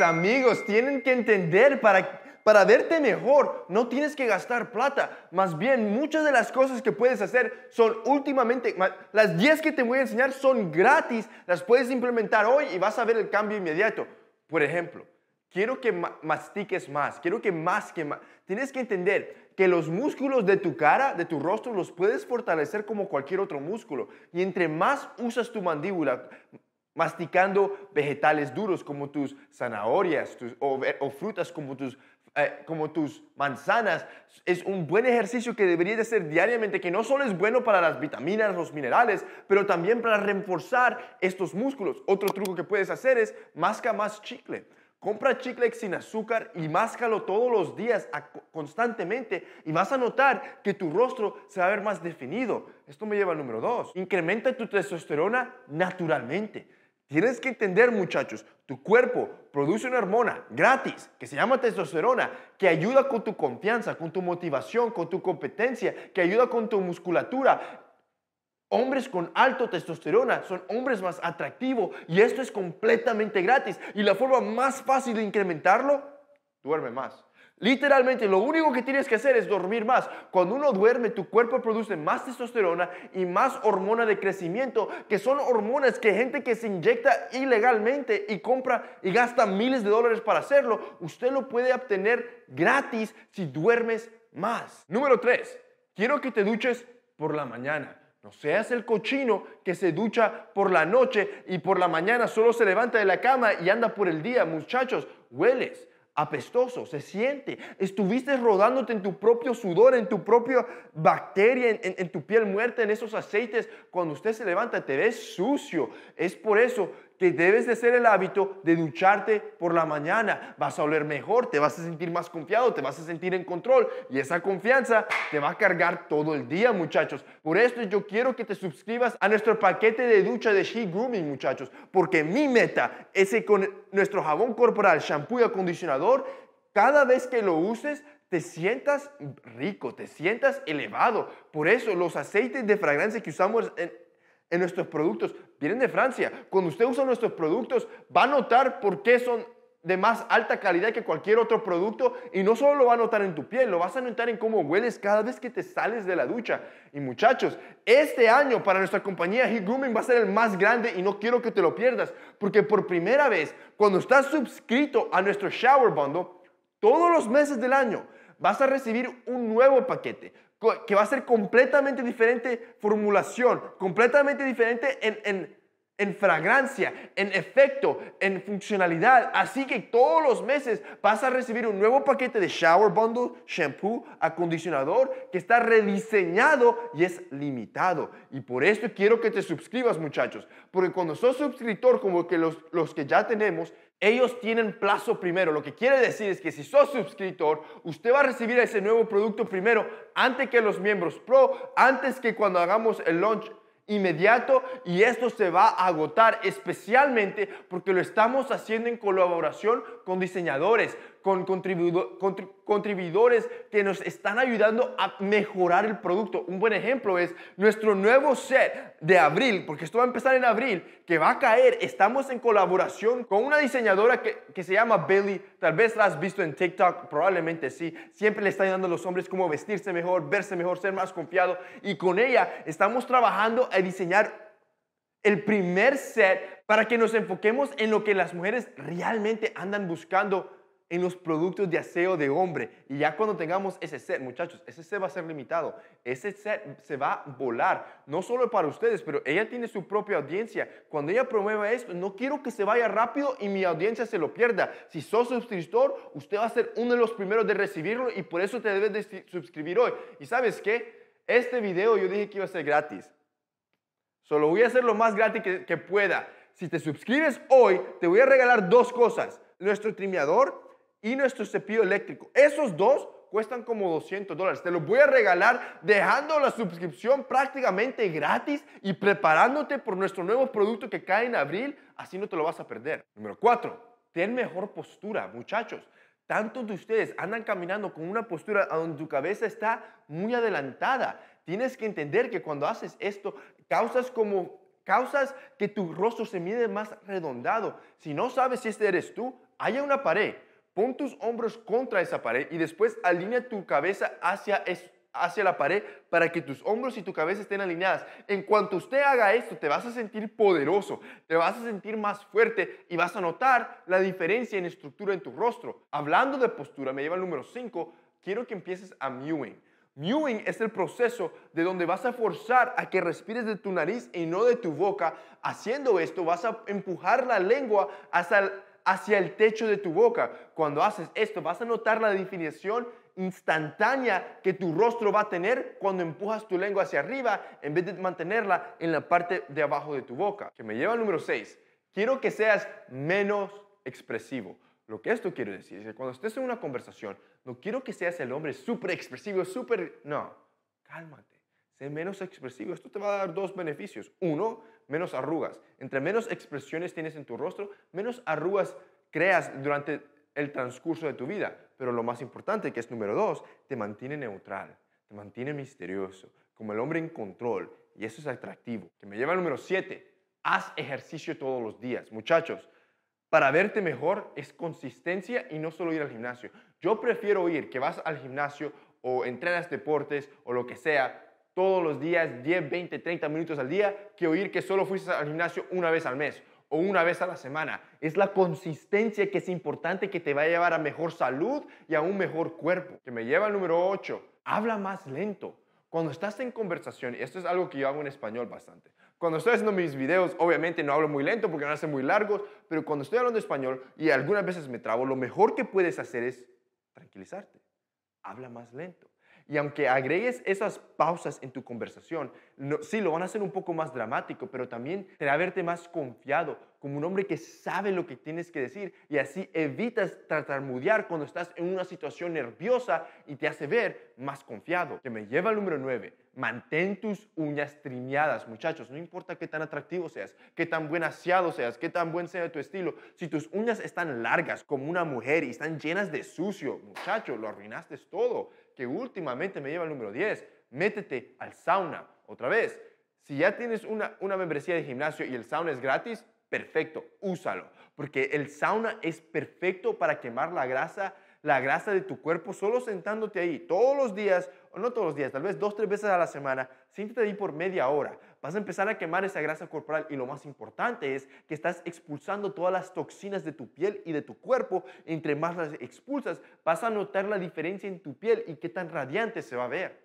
amigos tienen que entender para, para verte mejor, no tienes que gastar plata. Más bien, muchas de las cosas que puedes hacer son últimamente, las 10 que te voy a enseñar son gratis, las puedes implementar hoy y vas a ver el cambio inmediato. Por ejemplo, quiero que mastiques más, quiero que más que más. Tienes que entender que los músculos de tu cara, de tu rostro, los puedes fortalecer como cualquier otro músculo. Y entre más usas tu mandíbula, masticando vegetales duros como tus zanahorias o, frutas eh, como tus, manzanas. Es un buen ejercicio que deberías hacer diariamente, que no solo es bueno para las vitaminas, los minerales, pero también para reforzar estos músculos. Otro truco que puedes hacer es masca más chicle. Compra chicle sin azúcar y máscalo todos los días constantemente y vas a notar que tu rostro se va a ver más definido. Esto me lleva al número dos. Incrementa tu testosterona naturalmente. Tienes que entender, muchachos, tu cuerpo produce una hormona gratis que se llama testosterona, que ayuda con tu confianza, con tu motivación, con tu competencia, que ayuda con tu musculatura. Hombres con alto testosterona son hombres más atractivos y esto es completamente gratis. Y la forma más fácil de incrementarlo, duerme más. Literalmente lo único que tienes que hacer es dormir más. Cuando uno duerme, tu cuerpo produce más testosterona y más hormona de crecimiento, que son hormonas que gente que se inyecta ilegalmente y compra y gasta miles de dólares para hacerlo, usted lo puede obtener gratis si duermes más. Número 3. Quiero que te duches por la mañana. No seas el cochino que se ducha por la noche y por la mañana solo se levanta de la cama y anda por el día. Muchachos, hueles apestoso, se siente. Estuviste rodándote en tu propio sudor, en tu propia bacteria, en, tu piel muerta, en esos aceites. Cuando usted se levanta te ves sucio. Es por eso que debes de ser el hábito de ducharte por la mañana. Vas a oler mejor, te vas a sentir más confiado, te vas a sentir en control y esa confianza te va a cargar todo el día, muchachos. Por esto yo quiero que te suscribas a nuestro paquete de ducha de She Grooming, muchachos, porque mi meta es que con nuestro jabón corporal, shampoo y acondicionador, cada vez que lo uses, te sientas rico, te sientas elevado. Por eso los aceites de fragancia que usamos en, en nuestros productos vienen de Francia. Cuando usted usa nuestros productos, va a notar por qué son de más alta calidad que cualquier otro producto y no solo lo va a notar en tu piel, lo vas a notar en cómo hueles cada vez que te sales de la ducha. Y muchachos, este año para nuestra compañía Heat Grooming va a ser el más grande y no quiero que te lo pierdas, porque por primera vez, cuando estás suscrito a nuestro Shower Bundle, todos los meses del año vas a recibir un nuevo paquete que va a ser completamente diferente formulación, completamente diferente en, en, en fragancia, en efecto, en funcionalidad. Así que todos los meses vas a recibir un nuevo paquete de shower bundle, shampoo, acondicionador que está rediseñado y es limitado. Y por esto quiero que te suscribas muchachos, porque cuando sos suscriptor como que los que ya tenemos, ellos tienen plazo primero. Lo que quiere decir es que si sos suscriptor, usted va a recibir ese nuevo producto primero, antes que los miembros pro, antes que cuando hagamos el launch inmediato y esto se va a agotar especialmente porque lo estamos haciendo en colaboración con diseñadores, con contribuidores que nos están ayudando a mejorar el producto. Un buen ejemplo es nuestro nuevo set de abril, porque esto va a empezar en abril, que va a caer. Estamos en colaboración con una diseñadora que, que se llama Billy. Tal vez la has visto en TikTok, probablemente sí. Siempre le está ayudando a los hombres cómo vestirse mejor, verse mejor, ser más confiado. Y con ella estamos trabajando a diseñar el primer set para que nos enfoquemos en lo que las mujeres realmente andan buscando en los productos de aseo de hombre. Y ya cuando tengamos ese set, muchachos, ese set va a ser limitado. Ese set se va a volar, no solo para ustedes, pero ella tiene su propia audiencia. Cuando ella promueva esto, no quiero que se vaya rápido y mi audiencia se lo pierda. Si sos suscriptor, usted va a ser uno de los primeros de recibirlo y por eso te debes de suscribir hoy. ¿Y sabes qué? Este video yo dije que iba a ser gratis. Solo voy a hacer lo más gratis que, que pueda. Si te suscribes hoy, te voy a regalar dos cosas. Nuestro trimeador y nuestro cepillo eléctrico. Esos dos cuestan como 200 dólares. Te los voy a regalar dejando la suscripción prácticamente gratis y preparándote por nuestro nuevo producto que cae en abril. Así no te lo vas a perder. Número 4. Ten mejor postura, muchachos. Tantos de ustedes andan caminando con una postura donde tu cabeza está muy adelantada. Tienes que entender que cuando haces esto, causas como causas que tu rostro se mide más redondado. Si no sabes si este eres tú, haya una pared Pon tus hombros contra esa pared y después alinea tu cabeza hacia, hacia la pared para que tus hombros y tu cabeza estén alineadas. En cuanto usted haga esto, te vas a sentir poderoso, te vas a sentir más fuerte y vas a notar la diferencia en estructura en tu rostro. Hablando de postura, me lleva al número 5, quiero que empieces a mewing. Mewing es el proceso de donde vas a forzar a que respires de tu nariz y no de tu boca. Haciendo esto, vas a empujar la lengua hasta el hacia el techo de tu boca. Cuando haces esto, vas a notar la definición instantánea que tu rostro va a tener cuando empujas tu lengua hacia arriba en vez de mantenerla en la parte de abajo de tu boca. Que me lleva al número 6. Quiero que seas menos expresivo. Lo que esto quiere decir es que cuando estés en una conversación, no quiero que seas el hombre súper expresivo, súper... No, cálmate sé menos expresivo. Esto te va a dar dos beneficios. Uno, menos arrugas. Entre menos expresiones tienes en tu rostro, menos arrugas creas durante el transcurso de tu vida. Pero lo más importante, que es número dos, te mantiene neutral, te mantiene misterioso, como el hombre en control. Y eso es atractivo. Que me lleva al número siete. Haz ejercicio todos los días. Muchachos, para verte mejor es consistencia y no solo ir al gimnasio. Yo prefiero ir que vas al gimnasio o entrenas deportes o lo que sea todos los días 10, 20, 30 minutos al día que oír que solo fuiste al gimnasio una vez al mes o una vez a la semana. Es la consistencia que es importante que te va a llevar a mejor salud y a un mejor cuerpo. Que me lleva al número 8. Habla más lento. Cuando estás en conversación, y esto es algo que yo hago en español bastante, cuando estoy haciendo mis videos, obviamente no hablo muy lento porque no hacen muy largos, pero cuando estoy hablando español y algunas veces me trabo, lo mejor que puedes hacer es tranquilizarte. Habla más lento. Y aunque agregues esas pausas en tu conversación, sí, lo van a hacer un poco más dramático, pero también te va a verte más confiado, como un hombre que sabe lo que tienes que decir y así evitas tartamudear cuando estás en una situación nerviosa y te hace ver más confiado. Que me lleva al número 9. Mantén tus uñas trimiadas, muchachos. No importa qué tan atractivo seas, qué tan buen aseado seas, qué tan buen sea tu estilo. Si tus uñas están largas como una mujer y están llenas de sucio, muchacho, lo arruinaste todo que últimamente me lleva al número 10. Métete al sauna. Otra vez, si ya tienes una, membresía de gimnasio y el sauna es gratis, perfecto, úsalo. Porque el sauna es perfecto para quemar la grasa, la grasa de tu cuerpo solo sentándote ahí. Todos los días o no todos los días, tal vez dos, tres veces a la semana, te ahí por media hora. Vas a empezar a quemar esa grasa corporal y lo más importante es que estás expulsando todas las toxinas de tu piel y de tu cuerpo. Entre más las expulsas, vas a notar la diferencia en tu piel y qué tan radiante se va a ver.